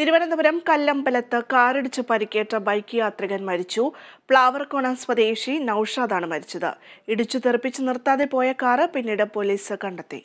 തിരുവനന്തപുരം കല്ലമ്പലത്ത് കാറിടിച്ച് പരിക്കേറ്റ ബൈക്ക് യാത്രികൻ മരിച്ചു പ്ലാവർകോണ സ്വദേശി നൌഷാദാണ് മരിച്ചത് ഇടിച്ചു തെറിപ്പിച്ച് നിർത്താതെ പോയ കാറ് പിന്നീട് പോലീസ് കണ്ടെത്തി